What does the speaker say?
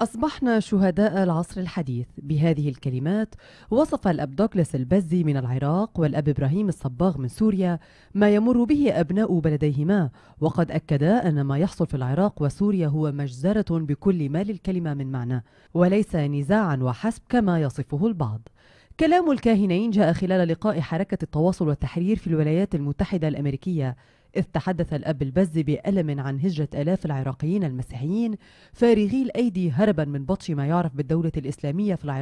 أصبحنا شهداء العصر الحديث بهذه الكلمات وصف الأب دوغلاس البزي من العراق والأب إبراهيم الصباغ من سوريا ما يمر به أبناء بلديهما وقد أكدا أن ما يحصل في العراق وسوريا هو مجزرة بكل ما للكلمة من معنى وليس نزاعا وحسب كما يصفه البعض كلام الكاهنين جاء خلال لقاء حركة التواصل والتحرير في الولايات المتحدة الأمريكية إذ تحدث الأب البز بألم عن هجرة آلاف العراقيين المسيحيين فارغي الأيدي هربا من بطش ما يعرف بالدولة الإسلامية في العراق